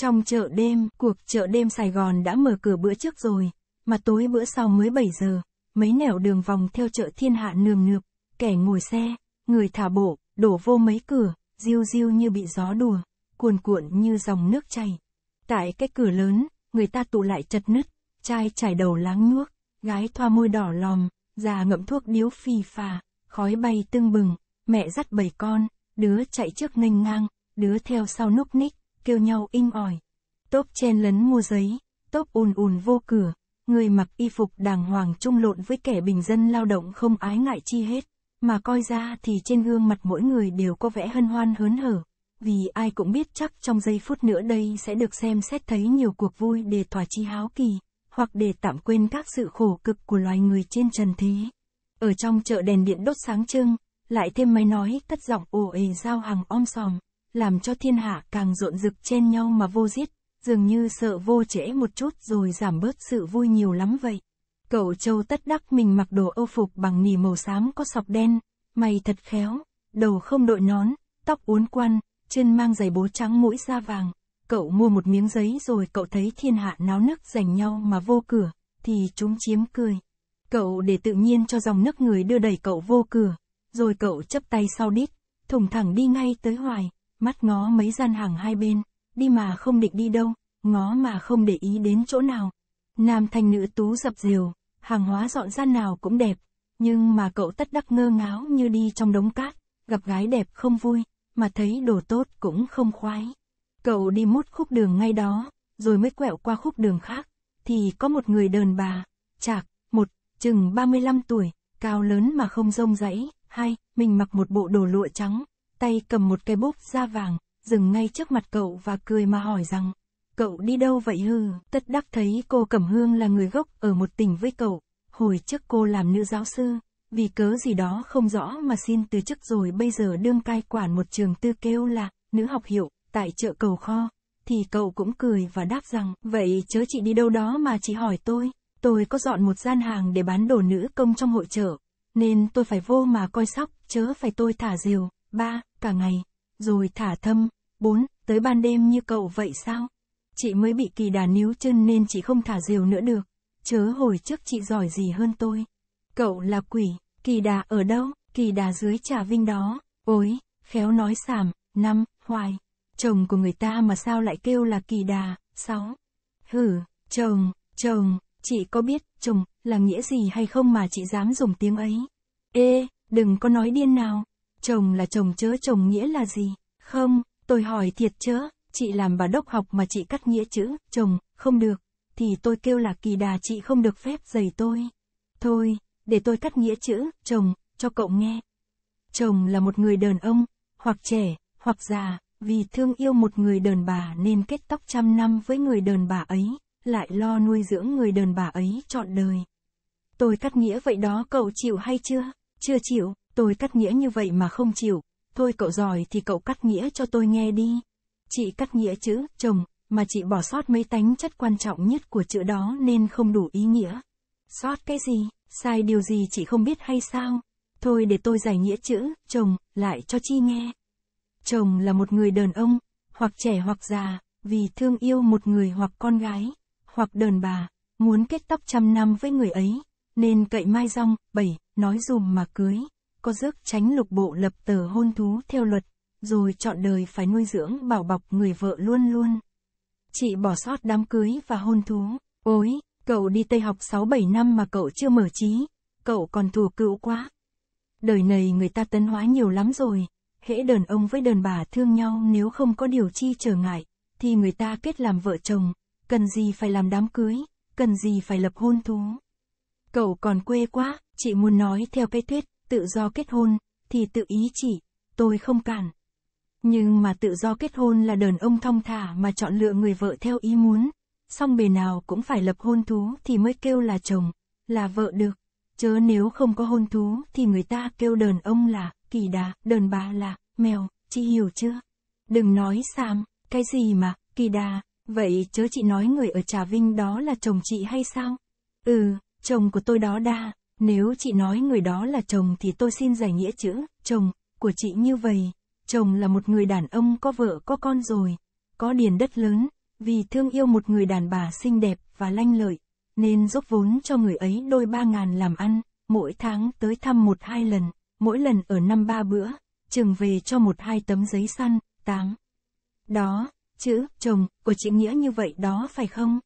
Trong chợ đêm, cuộc chợ đêm Sài Gòn đã mở cửa bữa trước rồi, mà tối bữa sau mới 7 giờ, mấy nẻo đường vòng theo chợ thiên hạ nườm nượp, kẻ ngồi xe, người thả bộ, đổ vô mấy cửa, diêu diêu như bị gió đùa, cuồn cuộn như dòng nước chảy. Tại cái cửa lớn, người ta tụ lại chật nứt, trai trải đầu láng nước, gái thoa môi đỏ lòm, già ngậm thuốc điếu phì phà, khói bay tưng bừng, mẹ dắt bảy con, đứa chạy trước nghênh ngang, đứa theo sau núp ních, kêu nhau in ỏi. Tốp chen lấn mua giấy, tốp ùn ùn vô cửa, người mặc y phục đàng hoàng trung lộn với kẻ bình dân lao động không ái ngại chi hết, mà coi ra thì trên gương mặt mỗi người đều có vẻ hân hoan hớn hở, vì ai cũng biết chắc trong giây phút nữa đây sẽ được xem xét thấy nhiều cuộc vui để thỏa chi háo kỳ, hoặc để tạm quên các sự khổ cực của loài người trên trần thế. Ở trong chợ đèn điện đốt sáng trưng, lại thêm máy nói cất giọng ồ ề giao hàng om sòm làm cho thiên hạ càng rộn rực chen nhau mà vô giết, dường như sợ vô trễ một chút rồi giảm bớt sự vui nhiều lắm vậy. Cậu châu tất đắc mình mặc đồ âu phục bằng nỉ màu xám có sọc đen, mày thật khéo, đầu không đội nón, tóc uốn quăn, chân mang giày bố trắng mũi da vàng. Cậu mua một miếng giấy rồi cậu thấy thiên hạ náo nức giành nhau mà vô cửa, thì chúng chiếm cười. Cậu để tự nhiên cho dòng nước người đưa đẩy cậu vô cửa, rồi cậu chấp tay sau đít, thùng thẳng đi ngay tới hoài mắt ngó mấy gian hàng hai bên, đi mà không định đi đâu, ngó mà không để ý đến chỗ nào. Nam thanh nữ tú dập dìu, hàng hóa dọn gian nào cũng đẹp, nhưng mà cậu tất đắc ngơ ngáo như đi trong đống cát, gặp gái đẹp không vui, mà thấy đồ tốt cũng không khoái. Cậu đi mút khúc đường ngay đó, rồi mới quẹo qua khúc đường khác, thì có một người đờn bà, chạc, một, chừng 35 tuổi, cao lớn mà không rông rẫy, hai, mình mặc một bộ đồ lụa trắng, tay cầm một cái búp da vàng, dừng ngay trước mặt cậu và cười mà hỏi rằng, cậu đi đâu vậy hư? Tất đắc thấy cô Cẩm Hương là người gốc ở một tỉnh với cậu, hồi trước cô làm nữ giáo sư, vì cớ gì đó không rõ mà xin từ chức rồi bây giờ đương cai quản một trường tư kêu là nữ học hiệu tại chợ cầu kho, thì cậu cũng cười và đáp rằng, vậy chớ chị đi đâu đó mà chị hỏi tôi, tôi có dọn một gian hàng để bán đồ nữ công trong hội chợ, nên tôi phải vô mà coi sóc, chớ phải tôi thả diều. ba cả ngày, rồi thả thâm, bốn tới ban đêm như cậu vậy sao? Chị mới bị kỳ đà níu chân nên chị không thả diều nữa được, chớ hồi trước chị giỏi gì hơn tôi. Cậu là quỷ, kỳ đà ở đâu, kỳ đà dưới trà vinh đó, ôi, khéo nói sảm năm, hoài, chồng của người ta mà sao lại kêu là kỳ đà, sáu. Hử, chồng, chồng, chị có biết chồng là nghĩa gì hay không mà chị dám dùng tiếng ấy. Ê, đừng có nói điên nào, chồng là chồng chớ chồng nghĩa là gì? Không, tôi hỏi thiệt chớ, chị làm bà đốc học mà chị cắt nghĩa chữ, chồng, không được, thì tôi kêu là kỳ đà chị không được phép giày tôi. Thôi, để tôi cắt nghĩa chữ, chồng, cho cậu nghe. Chồng là một người đàn ông, hoặc trẻ, hoặc già, vì thương yêu một người đàn bà nên kết tóc trăm năm với người đàn bà ấy, lại lo nuôi dưỡng người đàn bà ấy trọn đời. Tôi cắt nghĩa vậy đó cậu chịu hay chưa? Chưa chịu, tôi cắt nghĩa như vậy mà không chịu, thôi cậu giỏi thì cậu cắt nghĩa cho tôi nghe đi. Chị cắt nghĩa chữ, chồng, mà chị bỏ sót mấy tánh chất quan trọng nhất của chữ đó nên không đủ ý nghĩa. Sót cái gì, sai điều gì chị không biết hay sao? Thôi để tôi giải nghĩa chữ, chồng, lại cho chi nghe. Chồng là một người đàn ông, hoặc trẻ hoặc già, vì thương yêu một người hoặc con gái, hoặc đàn bà, muốn kết tóc trăm năm với người ấy, nên cậy mai rong, bảy, nói dùm mà cưới có rước tránh lục bộ lập tờ hôn thú theo luật, rồi chọn đời phải nuôi dưỡng bảo bọc người vợ luôn luôn. Chị bỏ sót đám cưới và hôn thú, ôi, cậu đi Tây học 6-7 năm mà cậu chưa mở trí, cậu còn thù cựu quá. Đời này người ta tấn hóa nhiều lắm rồi, hễ đàn ông với đàn bà thương nhau nếu không có điều chi trở ngại, thì người ta kết làm vợ chồng, cần gì phải làm đám cưới, cần gì phải lập hôn thú. Cậu còn quê quá, chị muốn nói theo cái thuyết tự do kết hôn, thì tự ý chỉ, tôi không cản. Nhưng mà tự do kết hôn là đàn ông thong thả mà chọn lựa người vợ theo ý muốn, song bề nào cũng phải lập hôn thú thì mới kêu là chồng, là vợ được, chớ nếu không có hôn thú thì người ta kêu đàn ông là kỳ đà, đàn bà là mèo, chị hiểu chưa? Đừng nói xàm, cái gì mà, kỳ đà, vậy chớ chị nói người ở Trà Vinh đó là chồng chị hay sao? Ừ, chồng của tôi đó đa nếu chị nói người đó là chồng thì tôi xin giải nghĩa chữ, chồng, của chị như vậy. Chồng là một người đàn ông có vợ có con rồi, có điền đất lớn, vì thương yêu một người đàn bà xinh đẹp và lanh lợi, nên giúp vốn cho người ấy đôi ba ngàn làm ăn, mỗi tháng tới thăm một hai lần, mỗi lần ở năm ba bữa, trường về cho một hai tấm giấy săn, tám. Đó, chữ, chồng, của chị nghĩa như vậy đó phải không?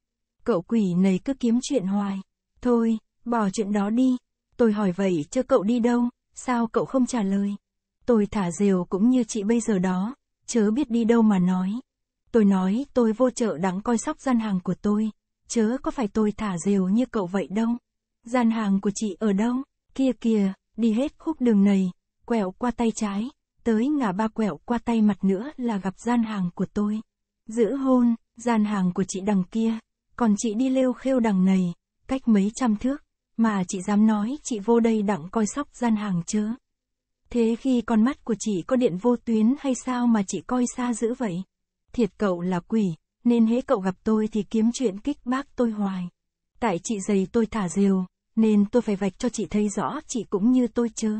Cậu quỷ này cứ kiếm chuyện hoài. Thôi, Bỏ chuyện đó đi. Tôi hỏi vậy chứ cậu đi đâu, sao cậu không trả lời? Tôi thả diều cũng như chị bây giờ đó, chớ biết đi đâu mà nói. Tôi nói tôi vô chợ đáng coi sóc gian hàng của tôi, chớ có phải tôi thả diều như cậu vậy đâu. Gian hàng của chị ở đâu? Kia kìa, đi hết khúc đường này, quẹo qua tay trái, tới ngã ba quẹo qua tay mặt nữa là gặp gian hàng của tôi. Giữ hôn, gian hàng của chị đằng kia, còn chị đi lêu khêu đằng này, cách mấy trăm thước mà chị dám nói chị vô đây đặng coi sóc gian hàng chớ. Thế khi con mắt của chị có điện vô tuyến hay sao mà chị coi xa dữ vậy? Thiệt cậu là quỷ, nên hễ cậu gặp tôi thì kiếm chuyện kích bác tôi hoài. Tại chị giày tôi thả rều, nên tôi phải vạch cho chị thấy rõ chị cũng như tôi chớ.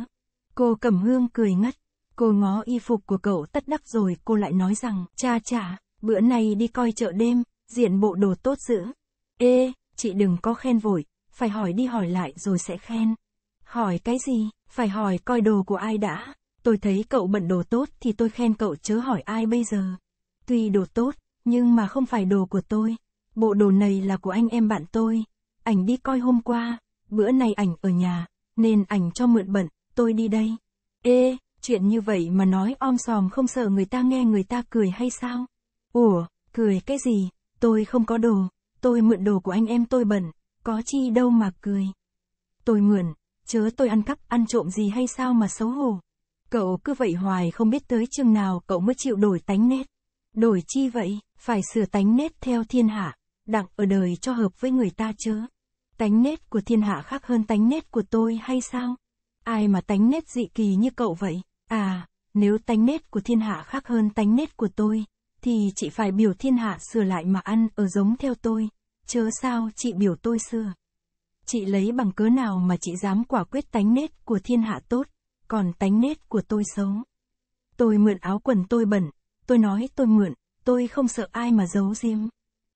Cô Cẩm Hương cười ngất, cô ngó y phục của cậu tất đắc rồi cô lại nói rằng, cha chả, bữa nay đi coi chợ đêm, diện bộ đồ tốt dữ. Ê, chị đừng có khen vội, phải hỏi đi hỏi lại rồi sẽ khen. Hỏi cái gì, phải hỏi coi đồ của ai đã. Tôi thấy cậu bận đồ tốt thì tôi khen cậu chớ hỏi ai bây giờ. Tuy đồ tốt, nhưng mà không phải đồ của tôi. Bộ đồ này là của anh em bạn tôi. Ảnh đi coi hôm qua, bữa nay ảnh ở nhà, nên ảnh cho mượn bận, tôi đi đây. Ê, chuyện như vậy mà nói om sòm không sợ người ta nghe người ta cười hay sao? Ủa, cười cái gì, tôi không có đồ, tôi mượn đồ của anh em tôi bận có chi đâu mà cười. Tôi mượn, chớ tôi ăn cắp ăn trộm gì hay sao mà xấu hổ. Cậu cứ vậy hoài không biết tới chừng nào cậu mới chịu đổi tánh nết. Đổi chi vậy, phải sửa tánh nết theo thiên hạ, đặng ở đời cho hợp với người ta chớ. Tánh nết của thiên hạ khác hơn tánh nết của tôi hay sao? Ai mà tánh nết dị kỳ như cậu vậy? À, nếu tánh nết của thiên hạ khác hơn tánh nết của tôi, thì chị phải biểu thiên hạ sửa lại mà ăn ở giống theo tôi chớ sao chị biểu tôi xưa. Chị lấy bằng cớ nào mà chị dám quả quyết tánh nết của thiên hạ tốt, còn tánh nết của tôi xấu. Tôi mượn áo quần tôi bẩn, tôi nói tôi mượn, tôi không sợ ai mà giấu riêng.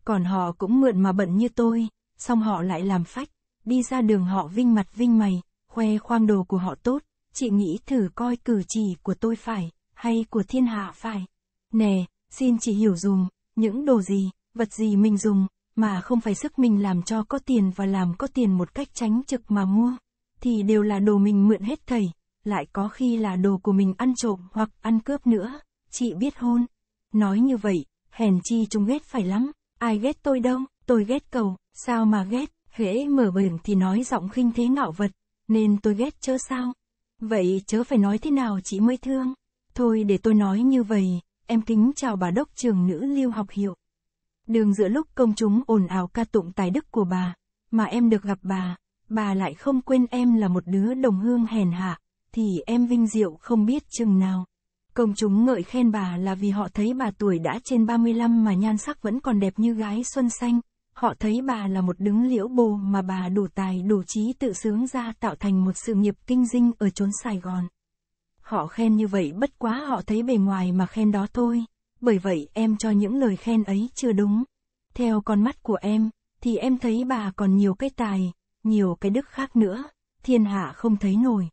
Còn họ cũng mượn mà bẩn như tôi, xong họ lại làm phách, đi ra đường họ vinh mặt vinh mày, khoe khoang đồ của họ tốt, chị nghĩ thử coi cử chỉ của tôi phải, hay của thiên hạ phải. Nè, xin chị hiểu dùng những đồ gì, vật gì mình dùng, mà không phải sức mình làm cho có tiền và làm có tiền một cách tránh trực mà mua, thì đều là đồ mình mượn hết thầy, lại có khi là đồ của mình ăn trộm hoặc ăn cướp nữa, chị biết hôn. Nói như vậy, hèn chi chúng ghét phải lắm, ai ghét tôi đâu, tôi ghét cầu, sao mà ghét, hễ mở bừng thì nói giọng khinh thế ngạo vật, nên tôi ghét chớ sao. Vậy chớ phải nói thế nào chị mới thương. Thôi để tôi nói như vậy, em kính chào bà đốc trường nữ Lưu Học Hiệu. Đường giữa lúc công chúng ồn ào ca tụng tài đức của bà, mà em được gặp bà, bà lại không quên em là một đứa đồng hương hèn hạ, thì em vinh diệu không biết chừng nào. Công chúng ngợi khen bà là vì họ thấy bà tuổi đã trên 35 mà nhan sắc vẫn còn đẹp như gái xuân xanh. Họ thấy bà là một đứng liễu bồ mà bà đủ tài đủ trí tự sướng ra tạo thành một sự nghiệp kinh dinh ở chốn Sài Gòn. Họ khen như vậy bất quá họ thấy bề ngoài mà khen đó thôi bởi vậy em cho những lời khen ấy chưa đúng. Theo con mắt của em, thì em thấy bà còn nhiều cái tài, nhiều cái đức khác nữa, thiên hạ không thấy nổi.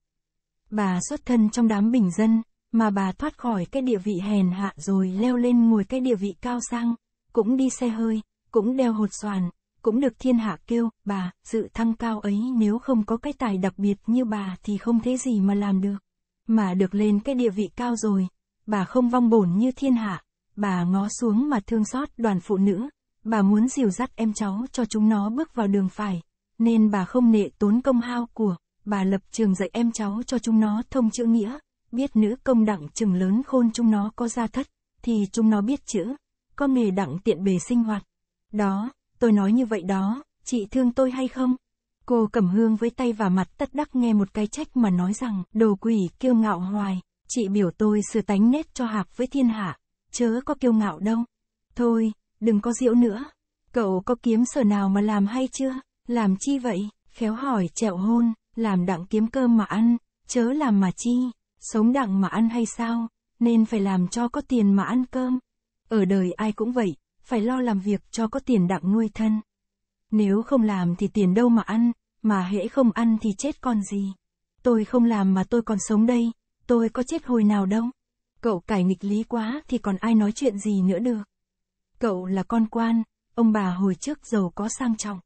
Bà xuất thân trong đám bình dân, mà bà thoát khỏi cái địa vị hèn hạ rồi leo lên ngồi cái địa vị cao sang, cũng đi xe hơi, cũng đeo hột xoàn, cũng được thiên hạ kêu, bà, sự thăng cao ấy nếu không có cái tài đặc biệt như bà thì không thế gì mà làm được. Mà được lên cái địa vị cao rồi, bà không vong bổn như thiên hạ, bà ngó xuống mà thương xót đoàn phụ nữ, bà muốn dìu dắt em cháu cho chúng nó bước vào đường phải, nên bà không nệ tốn công hao của, bà lập trường dạy em cháu cho chúng nó thông chữ nghĩa, biết nữ công đặng chừng lớn khôn chúng nó có gia thất, thì chúng nó biết chữ, có nghề đặng tiện bề sinh hoạt. Đó, tôi nói như vậy đó, chị thương tôi hay không? Cô cầm hương với tay và mặt tất đắc nghe một cái trách mà nói rằng, đồ quỷ kiêu ngạo hoài, chị biểu tôi sửa tánh nết cho hạp với thiên hạ, chớ có kiêu ngạo đâu. Thôi, đừng có diễu nữa. Cậu có kiếm sở nào mà làm hay chưa? Làm chi vậy? Khéo hỏi trẹo hôn, làm đặng kiếm cơm mà ăn, chớ làm mà chi, sống đặng mà ăn hay sao, nên phải làm cho có tiền mà ăn cơm. Ở đời ai cũng vậy, phải lo làm việc cho có tiền đặng nuôi thân. Nếu không làm thì tiền đâu mà ăn, mà hễ không ăn thì chết còn gì. Tôi không làm mà tôi còn sống đây, tôi có chết hồi nào đâu. Cậu cải nghịch lý quá thì còn ai nói chuyện gì nữa được. Cậu là con quan, ông bà hồi trước giàu có sang trọng.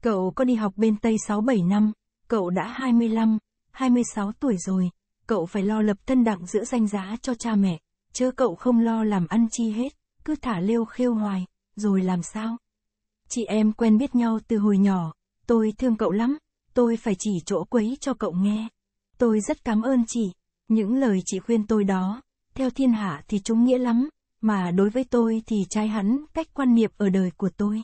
Cậu có đi học bên Tây 6-7 năm, cậu đã 25, 26 tuổi rồi, cậu phải lo lập thân đặng giữa danh giá cho cha mẹ, chứ cậu không lo làm ăn chi hết, cứ thả lêu khêu hoài, rồi làm sao? Chị em quen biết nhau từ hồi nhỏ, tôi thương cậu lắm, tôi phải chỉ chỗ quấy cho cậu nghe. Tôi rất cảm ơn chị, những lời chị khuyên tôi đó, theo thiên hạ thì chúng nghĩa lắm, mà đối với tôi thì trái hắn cách quan niệm ở đời của tôi.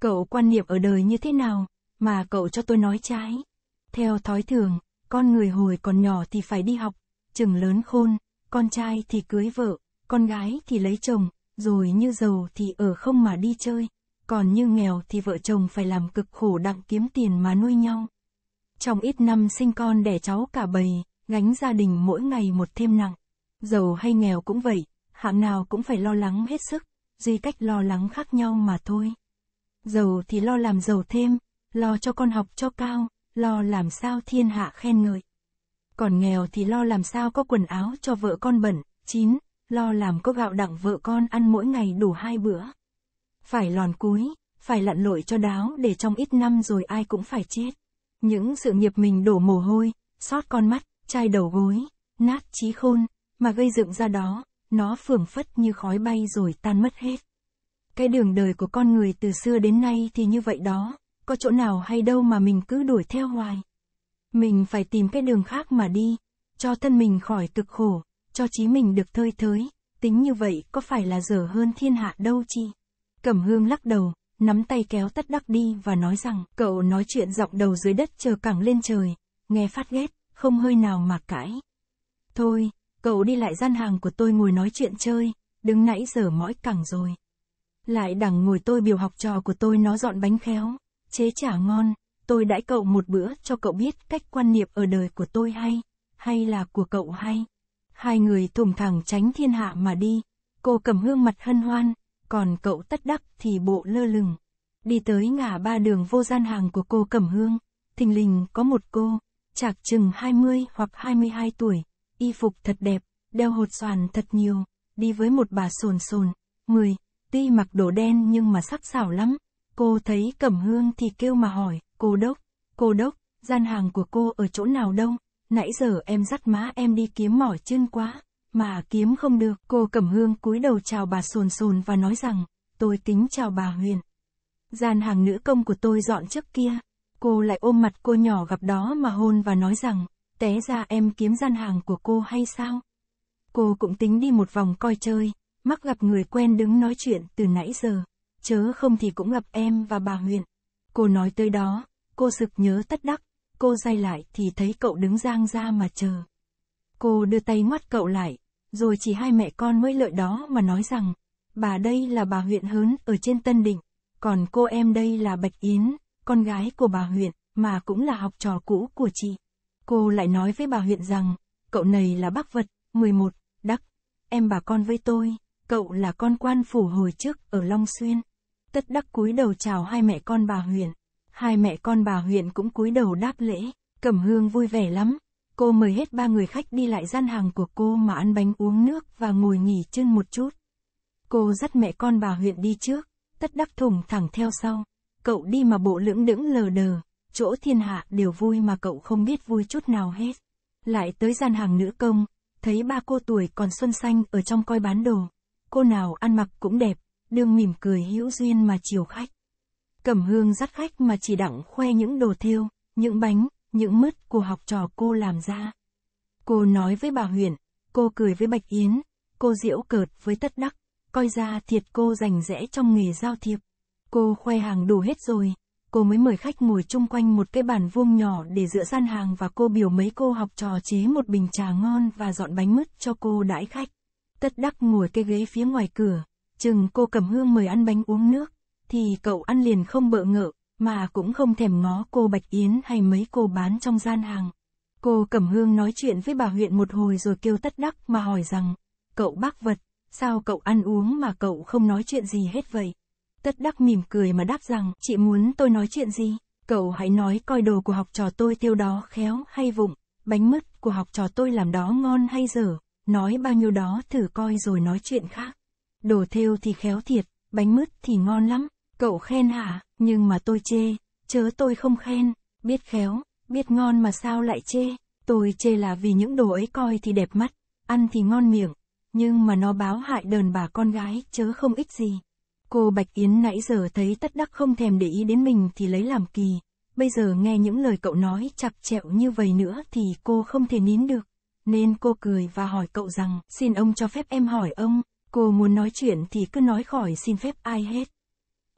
Cậu quan niệm ở đời như thế nào, mà cậu cho tôi nói trái. Theo thói thường, con người hồi còn nhỏ thì phải đi học, chừng lớn khôn, con trai thì cưới vợ, con gái thì lấy chồng, rồi như giàu thì ở không mà đi chơi, còn như nghèo thì vợ chồng phải làm cực khổ đặng kiếm tiền mà nuôi nhau. Trong ít năm sinh con đẻ cháu cả bầy, gánh gia đình mỗi ngày một thêm nặng. Giàu hay nghèo cũng vậy, hạng nào cũng phải lo lắng hết sức, duy cách lo lắng khác nhau mà thôi. Giàu thì lo làm giàu thêm, lo cho con học cho cao, lo làm sao thiên hạ khen ngợi. Còn nghèo thì lo làm sao có quần áo cho vợ con bẩn, chín, lo làm có gạo đặng vợ con ăn mỗi ngày đủ hai bữa. Phải lòn cúi, phải lặn lội cho đáo để trong ít năm rồi ai cũng phải chết. Những sự nghiệp mình đổ mồ hôi, sót con mắt, chai đầu gối, nát trí khôn, mà gây dựng ra đó, nó phưởng phất như khói bay rồi tan mất hết. Cái đường đời của con người từ xưa đến nay thì như vậy đó, có chỗ nào hay đâu mà mình cứ đuổi theo hoài. Mình phải tìm cái đường khác mà đi, cho thân mình khỏi cực khổ, cho trí mình được thơi thới, tính như vậy có phải là dở hơn thiên hạ đâu chi. Cẩm hương lắc đầu, nắm tay kéo tất đắc đi và nói rằng cậu nói chuyện dọc đầu dưới đất chờ cẳng lên trời, nghe phát ghét, không hơi nào mà cãi. Thôi, Cậu đi lại gian hàng của tôi ngồi nói chuyện chơi, đứng nãy giờ mỏi cẳng rồi. Lại đằng ngồi tôi biểu học trò của tôi nó dọn bánh khéo, chế chả ngon, tôi đãi cậu một bữa cho cậu biết cách quan niệm ở đời của tôi hay, hay là của cậu hay. Hai người thủng thẳng tránh thiên hạ mà đi, cô cầm hương mặt hân hoan, còn cậu tất đắc thì bộ lơ lửng. Đi tới ngã ba đường vô gian hàng của cô Cẩm Hương, thình lình có một cô, chạc chừng 20 hoặc 22 tuổi, y phục thật đẹp, đeo hột xoàn thật nhiều, đi với một bà sồn sồn, 10, tuy mặc đồ đen nhưng mà sắc sảo lắm. Cô thấy Cẩm Hương thì kêu mà hỏi, cô đốc, cô đốc, gian hàng của cô ở chỗ nào đâu, nãy giờ em dắt má em đi kiếm mỏi chân quá, mà kiếm không được. Cô Cẩm Hương cúi đầu chào bà sồn sồn và nói rằng, tôi tính chào bà Huyền. Gian hàng nữ công của tôi dọn trước kia, cô lại ôm mặt cô nhỏ gặp đó mà hôn và nói rằng, Té ra em kiếm gian hàng của cô hay sao? Cô cũng tính đi một vòng coi chơi, mắc gặp người quen đứng nói chuyện từ nãy giờ. Chớ không thì cũng gặp em và bà Huyền. Cô nói tới đó, cô sực nhớ tất đắc, cô dây lại thì thấy cậu đứng giang ra mà chờ. Cô đưa tay ngoắt cậu lại, rồi chỉ hai mẹ con mới lợi đó mà nói rằng, bà đây là bà huyện hớn ở trên Tân Định, còn cô em đây là Bạch Yến, con gái của bà huyện, mà cũng là học trò cũ của chị. Cô lại nói với bà huyện rằng, cậu này là bác vật, 11, đắc, em bà con với tôi, cậu là con quan phủ hồi trước ở Long Xuyên. Tất đắc cúi đầu chào hai mẹ con bà huyện. Hai mẹ con bà huyện cũng cúi đầu đáp lễ, Cẩm Hương vui vẻ lắm. Cô mời hết ba người khách đi lại gian hàng của cô mà ăn bánh uống nước và ngồi nghỉ chân một chút. Cô dắt mẹ con bà huyện đi trước, tất đắc thủng thẳng theo sau. Cậu đi mà bộ lưỡng đững lờ đờ, chỗ thiên hạ đều vui mà cậu không biết vui chút nào hết. Lại tới gian hàng nữ công, thấy ba cô tuổi còn xuân xanh ở trong coi bán đồ. Cô nào ăn mặc cũng đẹp, đương mỉm cười hữu duyên mà chiều khách. Cẩm hương dắt khách mà chỉ đặng khoe những đồ thiêu, những bánh, những mứt của học trò cô làm ra. Cô nói với bà Huyền, cô cười với Bạch Yến, cô diễu cợt với Tất Đắc, coi ra thiệt cô rành rẽ trong nghề giao thiệp. Cô khoe hàng đủ hết rồi, cô mới mời khách ngồi chung quanh một cái bàn vuông nhỏ để dựa gian hàng và cô biểu mấy cô học trò chế một bình trà ngon và dọn bánh mứt cho cô đãi khách. Tất đắc ngồi cái ghế phía ngoài cửa, chừng cô cầm hương mời ăn bánh uống nước, thì cậu ăn liền không bỡ ngợ, mà cũng không thèm ngó cô Bạch Yến hay mấy cô bán trong gian hàng. Cô Cẩm Hương nói chuyện với bà huyện một hồi rồi kêu tất đắc mà hỏi rằng, cậu bác vật, sao cậu ăn uống mà cậu không nói chuyện gì hết vậy? Tất đắc mỉm cười mà đáp rằng, chị muốn tôi nói chuyện gì? Cậu hãy nói coi đồ của học trò tôi tiêu đó khéo hay vụng, bánh mứt của học trò tôi làm đó ngon hay dở, nói bao nhiêu đó thử coi rồi nói chuyện khác. Đồ thêu thì khéo thiệt, bánh mứt thì ngon lắm, cậu khen hả, nhưng mà tôi chê, chớ tôi không khen, biết khéo, biết ngon mà sao lại chê, tôi chê là vì những đồ ấy coi thì đẹp mắt, ăn thì ngon miệng, nhưng mà nó báo hại đờn bà con gái chớ không ích gì. Cô Bạch Yến nãy giờ thấy tất đắc không thèm để ý đến mình thì lấy làm kỳ, bây giờ nghe những lời cậu nói chặt chẹo như vậy nữa thì cô không thể nín được. Nên cô cười và hỏi cậu rằng, xin ông cho phép em hỏi ông, cô muốn nói chuyện thì cứ nói khỏi xin phép ai hết.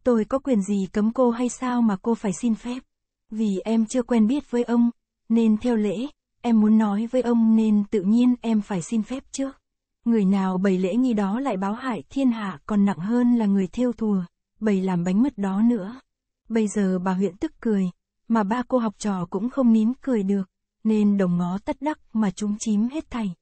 Tôi có quyền gì cấm cô hay sao mà cô phải xin phép? Vì em chưa quen biết với ông, nên theo lễ, em muốn nói với ông nên tự nhiên em phải xin phép trước. Người nào bày lễ nghi đó lại báo hại thiên hạ còn nặng hơn là người thiêu thùa, bày làm bánh mứt đó nữa. Bây giờ bà huyện tức cười, mà ba cô học trò cũng không nín cười được, nên đồng ngó tất đắc mà chúng chím hết thảy.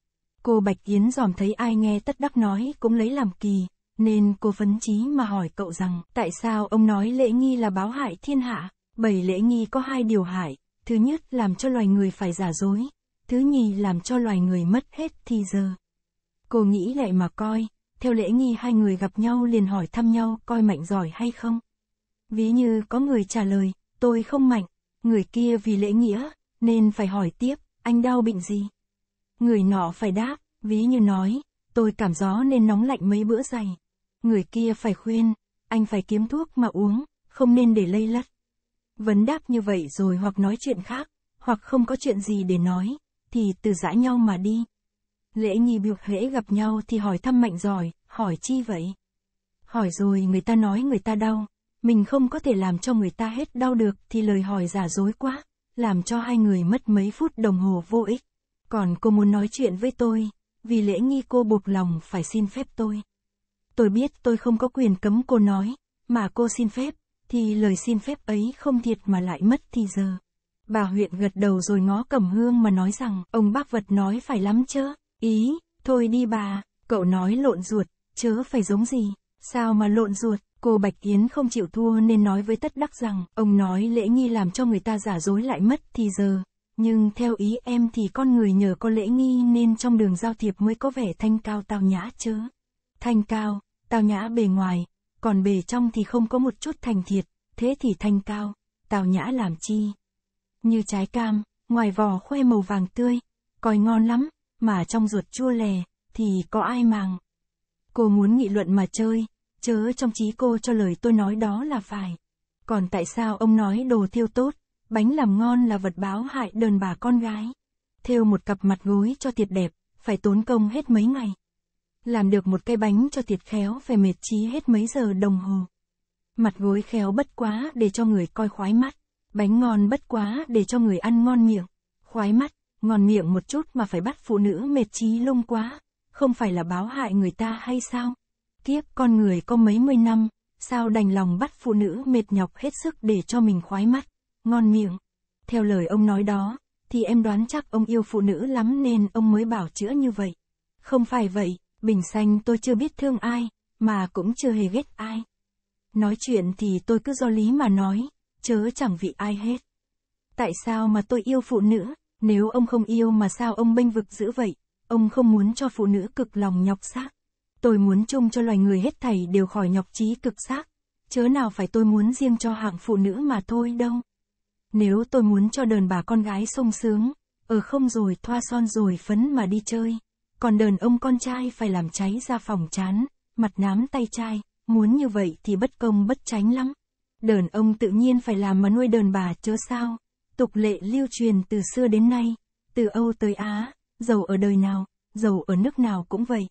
Cô Bạch Yến dòm thấy ai nghe tất đắc nói cũng lấy làm kỳ, nên cô phấn chí mà hỏi cậu rằng tại sao ông nói lễ nghi là báo hại thiên hạ, bởi lễ nghi có hai điều hại, thứ nhất làm cho loài người phải giả dối, thứ nhì làm cho loài người mất hết thì giờ. Cô nghĩ lại mà coi, theo lễ nghi hai người gặp nhau liền hỏi thăm nhau coi mạnh giỏi hay không. Ví như có người trả lời, tôi không mạnh, người kia vì lễ nghĩa, nên phải hỏi tiếp, anh đau bệnh gì? Người nọ phải đáp, ví như nói, tôi cảm gió nên nóng lạnh mấy bữa dày. Người kia phải khuyên, anh phải kiếm thuốc mà uống, không nên để lây lất. Vấn đáp như vậy rồi hoặc nói chuyện khác, hoặc không có chuyện gì để nói, thì từ giã nhau mà đi. Lễ nghi biểu hễ gặp nhau thì hỏi thăm mạnh giỏi, hỏi chi vậy? Hỏi rồi người ta nói người ta đau, mình không có thể làm cho người ta hết đau được thì lời hỏi giả dối quá, làm cho hai người mất mấy phút đồng hồ vô ích. Còn cô muốn nói chuyện với tôi, vì lễ nghi cô buộc lòng phải xin phép tôi. Tôi biết tôi không có quyền cấm cô nói, mà cô xin phép, thì lời xin phép ấy không thiệt mà lại mất thì giờ. Bà huyện gật đầu rồi ngó cẩm hương mà nói rằng, ông bác vật nói phải lắm chứ. Ý, thôi đi bà, cậu nói lộn ruột, chớ phải giống gì, sao mà lộn ruột, cô Bạch Yến không chịu thua nên nói với tất đắc rằng, ông nói lễ nghi làm cho người ta giả dối lại mất thì giờ, nhưng theo ý em thì con người nhờ có lễ nghi nên trong đường giao thiệp mới có vẻ thanh cao tao nhã chớ. Thanh cao, tao nhã bề ngoài, còn bề trong thì không có một chút thành thiệt, thế thì thanh cao, tao nhã làm chi. Như trái cam, ngoài vỏ khoe màu vàng tươi, coi ngon lắm, mà trong ruột chua lè, thì có ai màng. Cô muốn nghị luận mà chơi, chớ trong trí cô cho lời tôi nói đó là phải. Còn tại sao ông nói đồ thiêu tốt, bánh làm ngon là vật báo hại đơn bà con gái. Thêu một cặp mặt gối cho tiệt đẹp, phải tốn công hết mấy ngày. Làm được một cái bánh cho tiệt khéo phải mệt trí hết mấy giờ đồng hồ. Mặt gối khéo bất quá để cho người coi khoái mắt, bánh ngon bất quá để cho người ăn ngon miệng, khoái mắt ngon miệng một chút mà phải bắt phụ nữ mệt trí lung quá, không phải là báo hại người ta hay sao? Kiếp con người có mấy mươi năm, sao đành lòng bắt phụ nữ mệt nhọc hết sức để cho mình khoái mắt, ngon miệng. Theo lời ông nói đó, thì em đoán chắc ông yêu phụ nữ lắm nên ông mới bảo chữa như vậy. Không phải vậy, Bình Xanh tôi chưa biết thương ai, mà cũng chưa hề ghét ai. Nói chuyện thì tôi cứ do lý mà nói, chớ chẳng vị ai hết. Tại sao mà tôi yêu phụ nữ, nếu ông không yêu mà sao ông bênh vực dữ vậy, ông không muốn cho phụ nữ cực lòng nhọc xác. Tôi muốn chung cho loài người hết thảy đều khỏi nhọc trí cực xác. Chớ nào phải tôi muốn riêng cho hạng phụ nữ mà thôi đâu. Nếu tôi muốn cho đờn bà con gái sung sướng, ở không rồi thoa son rồi phấn mà đi chơi. Còn đờn ông con trai phải làm cháy ra phòng chán, mặt nám tay trai, muốn như vậy thì bất công bất tránh lắm. Đờn ông tự nhiên phải làm mà nuôi đờn bà chớ sao tục lệ lưu truyền từ xưa đến nay, từ Âu tới Á, giàu ở đời nào, giàu ở nước nào cũng vậy.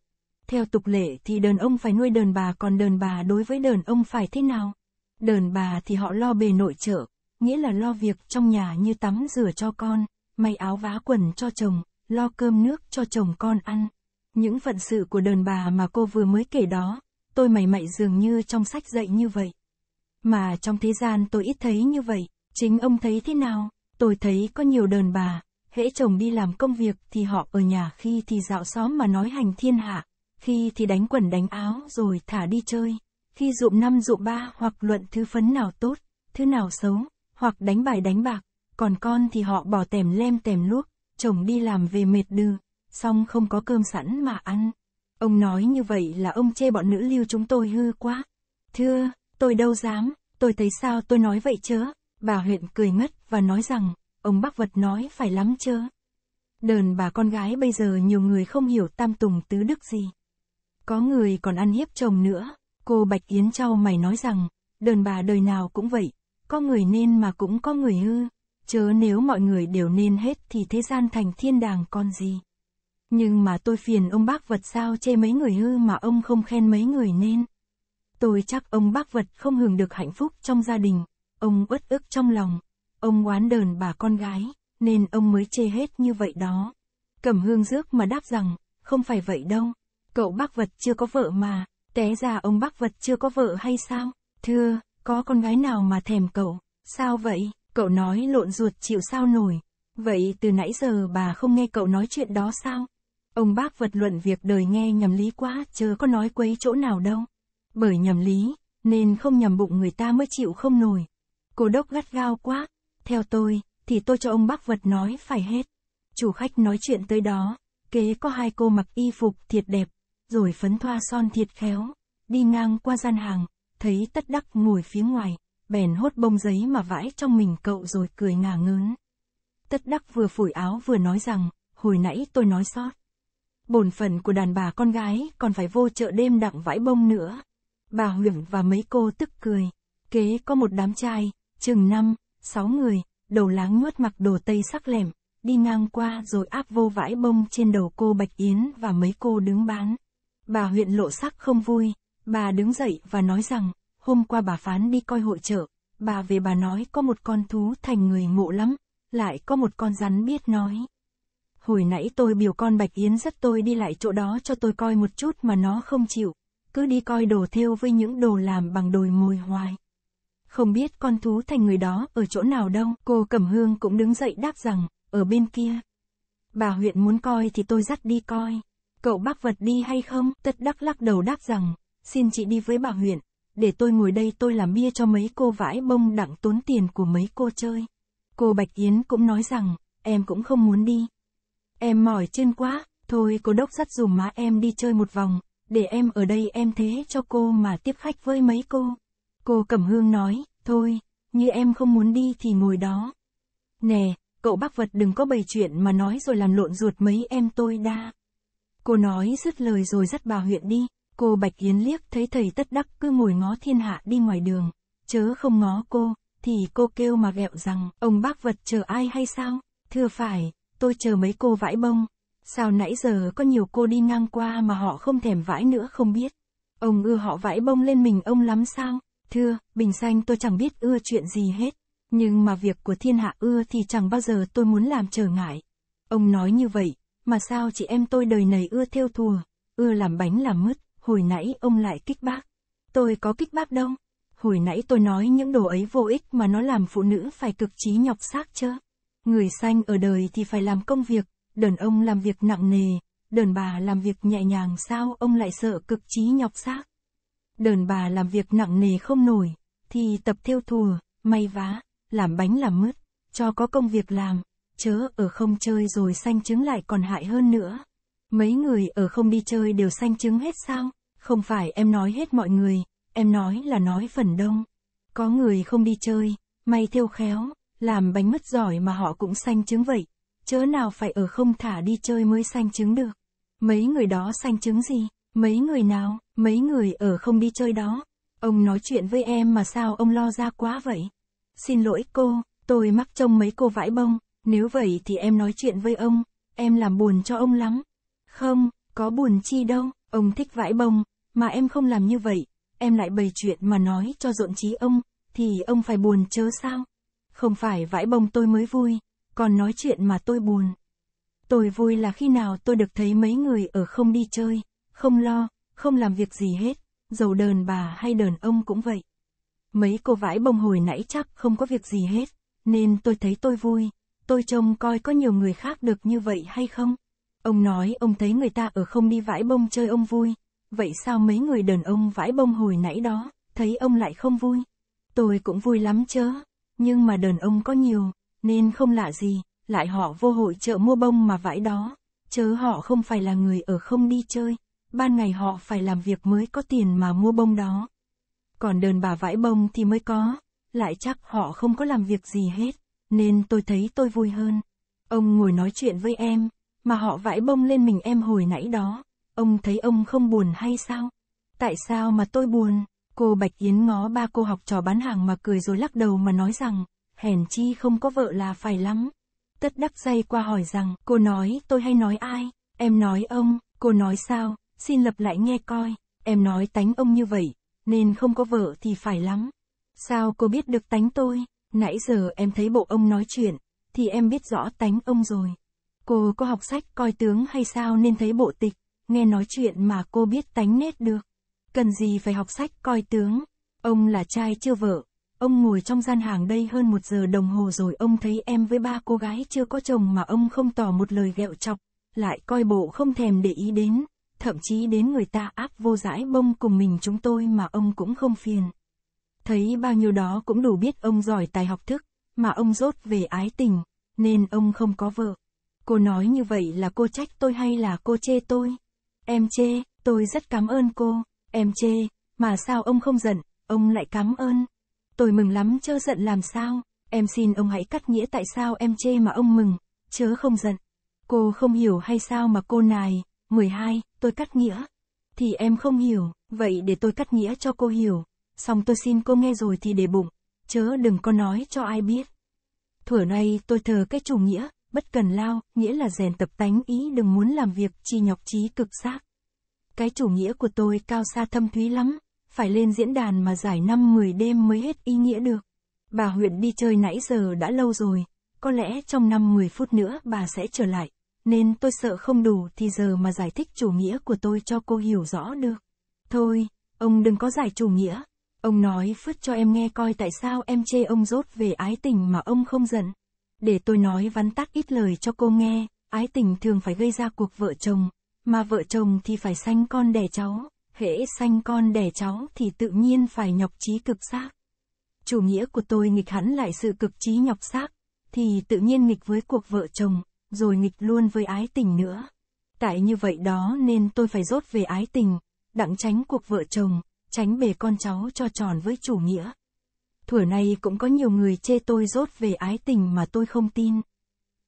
Theo tục lệ thì đàn ông phải nuôi đàn bà còn đàn bà đối với đàn ông phải thế nào? Đàn bà thì họ lo bề nội trợ, nghĩa là lo việc trong nhà như tắm rửa cho con, may áo vá quần cho chồng, lo cơm nước cho chồng con ăn. Những phận sự của đàn bà mà cô vừa mới kể đó, tôi mày mày dường như trong sách dạy như vậy. Mà trong thế gian tôi ít thấy như vậy, chính ông thấy thế nào? Tôi thấy có nhiều đàn bà, hễ chồng đi làm công việc thì họ ở nhà khi thì dạo xóm mà nói hành thiên hạ, khi thì đánh quần đánh áo rồi thả đi chơi, khi dụm năm dụm ba hoặc luận thứ phấn nào tốt, thứ nào xấu, hoặc đánh bài đánh bạc, còn con thì họ bỏ tèm lem tèm luốc, chồng đi làm về mệt đừ, xong không có cơm sẵn mà ăn. Ông nói như vậy là ông chê bọn nữ lưu chúng tôi hư quá. Thưa, tôi đâu dám, tôi thấy sao tôi nói vậy chớ. Bà huyện cười ngất và nói rằng, ông bác vật nói phải lắm chớ. Đờn bà con gái bây giờ nhiều người không hiểu tam tùng tứ đức gì. Có người còn ăn hiếp chồng nữa, cô Bạch Yến Châu mày nói rằng, đờn bà đời nào cũng vậy, có người nên mà cũng có người hư, chớ nếu mọi người đều nên hết thì thế gian thành thiên đàng con gì. Nhưng mà tôi phiền ông bác vật sao chê mấy người hư mà ông không khen mấy người nên. Tôi chắc ông bác vật không hưởng được hạnh phúc trong gia đình, Ông uất ức trong lòng, ông oán đờn bà con gái, nên ông mới chê hết như vậy đó. Cẩm hương rước mà đáp rằng, không phải vậy đâu, cậu bác vật chưa có vợ mà, té ra ông bác vật chưa có vợ hay sao? Thưa, có con gái nào mà thèm cậu, sao vậy? Cậu nói lộn ruột chịu sao nổi. Vậy từ nãy giờ bà không nghe cậu nói chuyện đó sao? Ông bác vật luận việc đời nghe nhầm lý quá chớ có nói quấy chỗ nào đâu. Bởi nhầm lý, nên không nhầm bụng người ta mới chịu không nổi. Cô đốc gắt gao quá, theo tôi, thì tôi cho ông bác vật nói phải hết. Chủ khách nói chuyện tới đó, kế có hai cô mặc y phục thiệt đẹp, rồi phấn thoa son thiệt khéo, đi ngang qua gian hàng, thấy tất đắc ngồi phía ngoài, bèn hốt bông giấy mà vãi trong mình cậu rồi cười ngả ngớn. Tất đắc vừa phủi áo vừa nói rằng, hồi nãy tôi nói sót. Bổn phận của đàn bà con gái còn phải vô chợ đêm đặng vãi bông nữa. Bà Huyền và mấy cô tức cười. Kế có một đám trai, chừng năm sáu người, đầu láng nuốt mặc đồ tây sắc lẻm, đi ngang qua rồi áp vô vãi bông trên đầu cô Bạch Yến và mấy cô đứng bán. Bà huyện lộ sắc không vui, bà đứng dậy và nói rằng, hôm qua bà phán đi coi hội chợ, bà về bà nói có một con thú thành người ngộ lắm, lại có một con rắn biết nói. Hồi nãy tôi biểu con Bạch Yến dắt tôi đi lại chỗ đó cho tôi coi một chút mà nó không chịu, cứ đi coi đồ thêu với những đồ làm bằng đồi mồi hoài. Không biết con thú thành người đó ở chỗ nào đâu, cô Cẩm Hương cũng đứng dậy đáp rằng, ở bên kia. Bà huyện muốn coi thì tôi dắt đi coi. Cậu bác vật đi hay không? Tất đắc lắc đầu đáp rằng, xin chị đi với bà huyện, để tôi ngồi đây tôi làm bia cho mấy cô vãi bông đặng tốn tiền của mấy cô chơi. Cô Bạch Yến cũng nói rằng, em cũng không muốn đi. Em mỏi chân quá, thôi cô đốc dắt dùm má em đi chơi một vòng, để em ở đây em thế cho cô mà tiếp khách với mấy cô. Cô Cẩm Hương nói, thôi, như em không muốn đi thì ngồi đó. Nè, cậu bác vật đừng có bày chuyện mà nói rồi làm lộn ruột mấy em tôi đã. Cô nói dứt lời rồi dắt bà huyện đi, cô Bạch Yến liếc thấy thầy tất đắc cứ ngồi ngó thiên hạ đi ngoài đường, chớ không ngó cô, thì cô kêu mà ghẹo rằng, ông bác vật chờ ai hay sao? Thưa phải, tôi chờ mấy cô vãi bông. Sao nãy giờ có nhiều cô đi ngang qua mà họ không thèm vãi nữa không biết. Ông ưa họ vãi bông lên mình ông lắm sao? Thưa, Bình Xanh tôi chẳng biết ưa chuyện gì hết. Nhưng mà việc của thiên hạ ưa thì chẳng bao giờ tôi muốn làm trở ngại. Ông nói như vậy, mà sao chị em tôi đời này ưa theo thùa, ưa làm bánh làm mứt, hồi nãy ông lại kích bác. Tôi có kích bác đâu. Hồi nãy tôi nói những đồ ấy vô ích mà nó làm phụ nữ phải cực trí nhọc xác chớ. Người xanh ở đời thì phải làm công việc, đàn ông làm việc nặng nề, đàn bà làm việc nhẹ nhàng sao ông lại sợ cực trí nhọc xác đờn bà làm việc nặng nề không nổi, thì tập theo thùa, may vá, làm bánh làm mứt, cho có công việc làm, chớ ở không chơi rồi sanh chứng lại còn hại hơn nữa. Mấy người ở không đi chơi đều sanh chứng hết sao? Không phải em nói hết mọi người, em nói là nói phần đông. Có người không đi chơi, may thiêu khéo, làm bánh mứt giỏi mà họ cũng sanh chứng vậy. Chớ nào phải ở không thả đi chơi mới sanh chứng được. Mấy người đó sanh chứng gì? Mấy người nào, mấy người ở không đi chơi đó. Ông nói chuyện với em mà sao ông lo ra quá vậy? Xin lỗi cô, tôi mắc trông mấy cô vãi bông, nếu vậy thì em nói chuyện với ông, em làm buồn cho ông lắm. Không, có buồn chi đâu, ông thích vãi bông, mà em không làm như vậy, em lại bày chuyện mà nói cho rộn trí ông, thì ông phải buồn chớ sao? Không phải vãi bông tôi mới vui, còn nói chuyện mà tôi buồn. Tôi vui là khi nào tôi được thấy mấy người ở không đi chơi không lo, không làm việc gì hết, dầu đờn bà hay đờn ông cũng vậy. Mấy cô vãi bông hồi nãy chắc không có việc gì hết, nên tôi thấy tôi vui, tôi trông coi có nhiều người khác được như vậy hay không. Ông nói ông thấy người ta ở không đi vãi bông chơi ông vui, vậy sao mấy người đờn ông vãi bông hồi nãy đó, thấy ông lại không vui. Tôi cũng vui lắm chớ, nhưng mà đờn ông có nhiều, nên không lạ gì, lại họ vô hội chợ mua bông mà vãi đó, chớ họ không phải là người ở không đi chơi ban ngày họ phải làm việc mới có tiền mà mua bông đó. Còn đơn bà vãi bông thì mới có, lại chắc họ không có làm việc gì hết, nên tôi thấy tôi vui hơn. Ông ngồi nói chuyện với em, mà họ vãi bông lên mình em hồi nãy đó, ông thấy ông không buồn hay sao? Tại sao mà tôi buồn? Cô Bạch Yến ngó ba cô học trò bán hàng mà cười rồi lắc đầu mà nói rằng, hèn chi không có vợ là phải lắm. Tất đắc dây qua hỏi rằng, cô nói tôi hay nói ai? Em nói ông, cô nói sao? xin lập lại nghe coi, em nói tánh ông như vậy, nên không có vợ thì phải lắm. Sao cô biết được tánh tôi, nãy giờ em thấy bộ ông nói chuyện, thì em biết rõ tánh ông rồi. Cô có học sách coi tướng hay sao nên thấy bộ tịch, nghe nói chuyện mà cô biết tánh nết được. Cần gì phải học sách coi tướng, ông là trai chưa vợ, ông ngồi trong gian hàng đây hơn một giờ đồng hồ rồi ông thấy em với ba cô gái chưa có chồng mà ông không tỏ một lời ghẹo chọc, lại coi bộ không thèm để ý đến thậm chí đến người ta áp vô dãi bông cùng mình chúng tôi mà ông cũng không phiền. Thấy bao nhiêu đó cũng đủ biết ông giỏi tài học thức, mà ông rốt về ái tình, nên ông không có vợ. Cô nói như vậy là cô trách tôi hay là cô chê tôi? Em chê, tôi rất cảm ơn cô, em chê, mà sao ông không giận, ông lại cảm ơn. Tôi mừng lắm chớ giận làm sao, em xin ông hãy cắt nghĩa tại sao em chê mà ông mừng, chớ không giận. Cô không hiểu hay sao mà cô nài 12, tôi cắt nghĩa. Thì em không hiểu, vậy để tôi cắt nghĩa cho cô hiểu. Xong tôi xin cô nghe rồi thì để bụng, chớ đừng có nói cho ai biết. Thuở nay tôi thờ cái chủ nghĩa, bất cần lao, nghĩa là rèn tập tánh ý đừng muốn làm việc chi nhọc trí cực xác. Cái chủ nghĩa của tôi cao xa thâm thúy lắm, phải lên diễn đàn mà giải năm 10 đêm mới hết ý nghĩa được. Bà huyện đi chơi nãy giờ đã lâu rồi, có lẽ trong năm 10 phút nữa bà sẽ trở lại nên tôi sợ không đủ thì giờ mà giải thích chủ nghĩa của tôi cho cô hiểu rõ được. Thôi, ông đừng có giải chủ nghĩa. Ông nói phứt cho em nghe coi tại sao em chê ông rốt về ái tình mà ông không giận. Để tôi nói vắn tắt ít lời cho cô nghe, ái tình thường phải gây ra cuộc vợ chồng, mà vợ chồng thì phải sanh con đẻ cháu, hễ sanh con đẻ cháu thì tự nhiên phải nhọc trí cực xác. Chủ nghĩa của tôi nghịch hẳn lại sự cực trí nhọc xác, thì tự nhiên nghịch với cuộc vợ chồng, rồi nghịch luôn với ái tình nữa. Tại như vậy đó nên tôi phải rốt về ái tình, đặng tránh cuộc vợ chồng, tránh bề con cháu cho tròn với chủ nghĩa. Thủa này cũng có nhiều người chê tôi rốt về ái tình mà tôi không tin.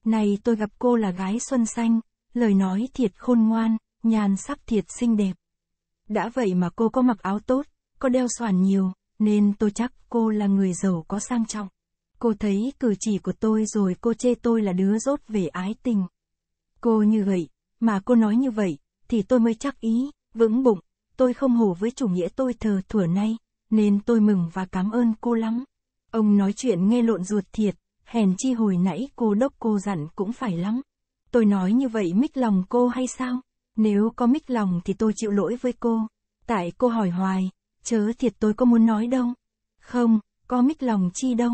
Này tôi gặp cô là gái xuân xanh, lời nói thiệt khôn ngoan, nhàn sắc thiệt xinh đẹp. Đã vậy mà cô có mặc áo tốt, có đeo soàn nhiều, nên tôi chắc cô là người giàu có sang trọng. Cô thấy cử chỉ của tôi rồi cô chê tôi là đứa dốt về ái tình. Cô như vậy, mà cô nói như vậy, thì tôi mới chắc ý, vững bụng, tôi không hổ với chủ nghĩa tôi thờ thủa nay, nên tôi mừng và cảm ơn cô lắm. Ông nói chuyện nghe lộn ruột thiệt, hèn chi hồi nãy cô đốc cô dặn cũng phải lắm. Tôi nói như vậy mít lòng cô hay sao? Nếu có mít lòng thì tôi chịu lỗi với cô. Tại cô hỏi hoài, chớ thiệt tôi có muốn nói đâu. Không, có mít lòng chi đâu.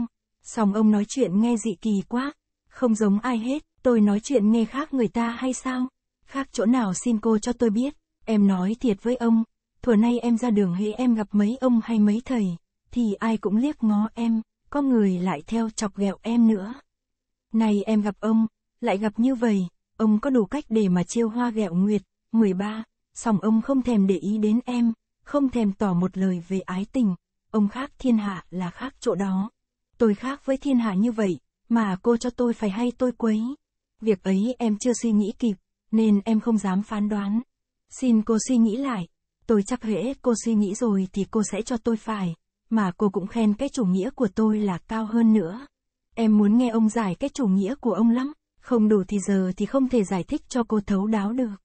Song ông nói chuyện nghe dị kỳ quá, không giống ai hết, tôi nói chuyện nghe khác người ta hay sao? Khác chỗ nào xin cô cho tôi biết, em nói thiệt với ông, thuở nay em ra đường hễ em gặp mấy ông hay mấy thầy, thì ai cũng liếc ngó em, có người lại theo chọc ghẹo em nữa. Này em gặp ông, lại gặp như vậy, ông có đủ cách để mà chiêu hoa ghẹo nguyệt, 13, song ông không thèm để ý đến em, không thèm tỏ một lời về ái tình, ông khác thiên hạ là khác chỗ đó. Tôi khác với thiên hạ như vậy, mà cô cho tôi phải hay tôi quấy. Việc ấy em chưa suy nghĩ kịp, nên em không dám phán đoán. Xin cô suy nghĩ lại. Tôi chắc hễ cô suy nghĩ rồi thì cô sẽ cho tôi phải. Mà cô cũng khen cái chủ nghĩa của tôi là cao hơn nữa. Em muốn nghe ông giải cái chủ nghĩa của ông lắm. Không đủ thì giờ thì không thể giải thích cho cô thấu đáo được.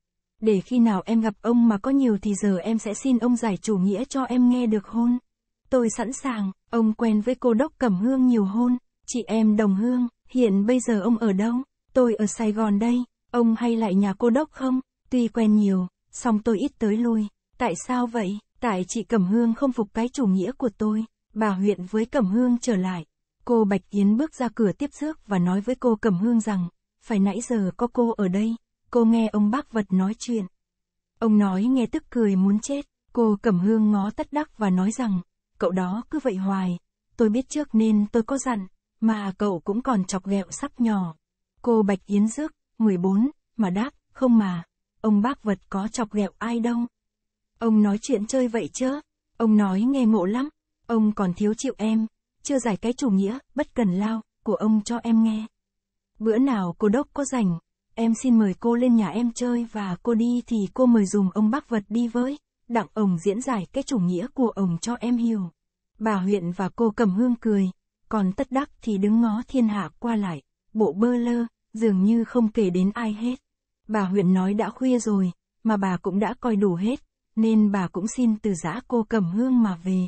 Để khi nào em gặp ông mà có nhiều thì giờ em sẽ xin ông giải chủ nghĩa cho em nghe được hôn tôi sẵn sàng, ông quen với cô đốc Cẩm Hương nhiều hôn, chị em Đồng Hương, hiện bây giờ ông ở đâu? Tôi ở Sài Gòn đây, ông hay lại nhà cô đốc không? Tuy quen nhiều, song tôi ít tới lui. Tại sao vậy? Tại chị Cẩm Hương không phục cái chủ nghĩa của tôi. Bà huyện với Cẩm Hương trở lại. Cô Bạch Yến bước ra cửa tiếp rước và nói với cô Cẩm Hương rằng, phải nãy giờ có cô ở đây. Cô nghe ông bác vật nói chuyện. Ông nói nghe tức cười muốn chết. Cô Cẩm Hương ngó tất đắc và nói rằng, cậu đó cứ vậy hoài. Tôi biết trước nên tôi có dặn, mà cậu cũng còn chọc ghẹo sắp nhỏ. Cô Bạch Yến rước, 14, mà đáp, không mà, ông bác vật có chọc ghẹo ai đâu. Ông nói chuyện chơi vậy chứ, ông nói nghe ngộ lắm, ông còn thiếu chịu em, chưa giải cái chủ nghĩa, bất cần lao, của ông cho em nghe. Bữa nào cô đốc có rảnh, em xin mời cô lên nhà em chơi và cô đi thì cô mời dùng ông bác vật đi với đặng ông diễn giải cái chủ nghĩa của ông cho em hiểu. Bà huyện và cô cầm hương cười, còn tất đắc thì đứng ngó thiên hạ qua lại, bộ bơ lơ, dường như không kể đến ai hết. Bà huyện nói đã khuya rồi, mà bà cũng đã coi đủ hết, nên bà cũng xin từ giã cô cầm hương mà về.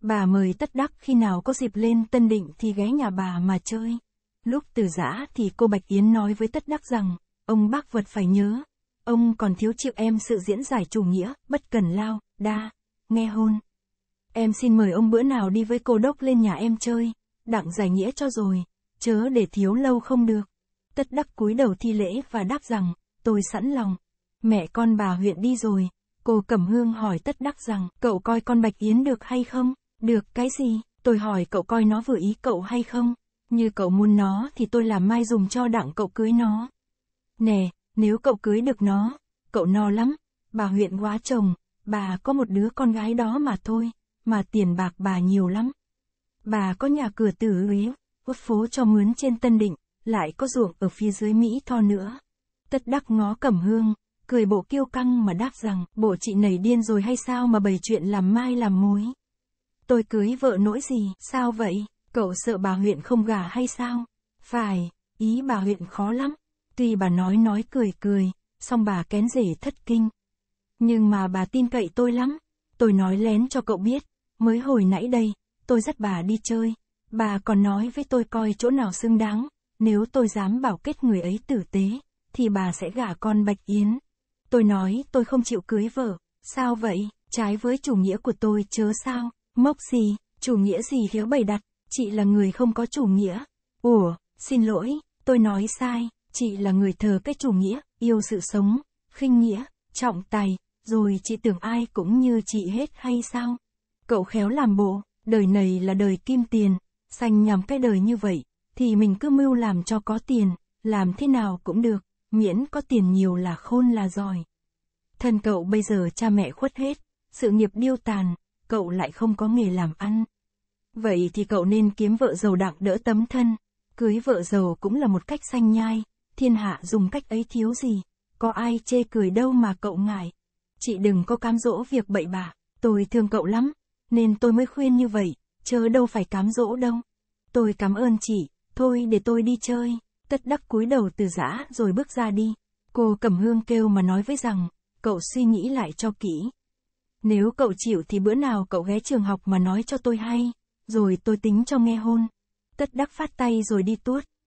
Bà mời tất đắc khi nào có dịp lên Tân Định thì ghé nhà bà mà chơi. Lúc từ giã thì cô Bạch Yến nói với tất đắc rằng, ông bác vật phải nhớ, Ông còn thiếu chịu em sự diễn giải chủ nghĩa, bất cần lao, đa, nghe hôn. Em xin mời ông bữa nào đi với cô đốc lên nhà em chơi, đặng giải nghĩa cho rồi, chớ để thiếu lâu không được. Tất đắc cúi đầu thi lễ và đáp rằng, tôi sẵn lòng. Mẹ con bà huyện đi rồi, cô Cẩm Hương hỏi tất đắc rằng, cậu coi con Bạch Yến được hay không? Được cái gì? Tôi hỏi cậu coi nó vừa ý cậu hay không? Như cậu muốn nó thì tôi làm mai dùng cho đặng cậu cưới nó. Nè, nếu cậu cưới được nó, cậu no lắm, bà huyện quá chồng, bà có một đứa con gái đó mà thôi, mà tiền bạc bà nhiều lắm. Bà có nhà cửa tử yếu, quốc phố cho mướn trên Tân Định, lại có ruộng ở phía dưới Mỹ Tho nữa. Tất đắc ngó cẩm hương, cười bộ kiêu căng mà đáp rằng, bộ chị nảy điên rồi hay sao mà bày chuyện làm mai làm mối. Tôi cưới vợ nỗi gì, sao vậy, cậu sợ bà huyện không gả hay sao? Phải, ý bà huyện khó lắm. Tuy bà nói nói cười cười, song bà kén rể thất kinh. Nhưng mà bà tin cậy tôi lắm, tôi nói lén cho cậu biết, mới hồi nãy đây, tôi dắt bà đi chơi, bà còn nói với tôi coi chỗ nào xứng đáng, nếu tôi dám bảo kết người ấy tử tế, thì bà sẽ gả con Bạch Yến. Tôi nói tôi không chịu cưới vợ, sao vậy, trái với chủ nghĩa của tôi chớ sao, mốc gì, chủ nghĩa gì hiếu bày đặt, chị là người không có chủ nghĩa. Ủa, xin lỗi, tôi nói sai chị là người thờ cái chủ nghĩa, yêu sự sống, khinh nghĩa, trọng tài, rồi chị tưởng ai cũng như chị hết hay sao? Cậu khéo làm bộ, đời này là đời kim tiền, sanh nhằm cái đời như vậy, thì mình cứ mưu làm cho có tiền, làm thế nào cũng được, miễn có tiền nhiều là khôn là giỏi. Thân cậu bây giờ cha mẹ khuất hết, sự nghiệp điêu tàn, cậu lại không có nghề làm ăn. Vậy thì cậu nên kiếm vợ giàu đặng đỡ tấm thân, cưới vợ giàu cũng là một cách xanh nhai, thiên hạ dùng cách ấy thiếu gì, có ai chê cười đâu mà cậu ngại. Chị đừng có cám dỗ việc bậy bạ, tôi thương cậu lắm, nên tôi mới khuyên như vậy, chớ đâu phải cám dỗ đâu. Tôi cảm ơn chị, thôi để tôi đi chơi, tất đắc cúi đầu từ giã rồi bước ra đi. Cô Cẩm Hương kêu mà nói với rằng, cậu suy nghĩ lại cho kỹ. Nếu cậu chịu thì bữa nào cậu ghé trường học mà nói cho tôi hay, rồi tôi tính cho nghe hôn. Tất đắc phát tay rồi đi tuốt.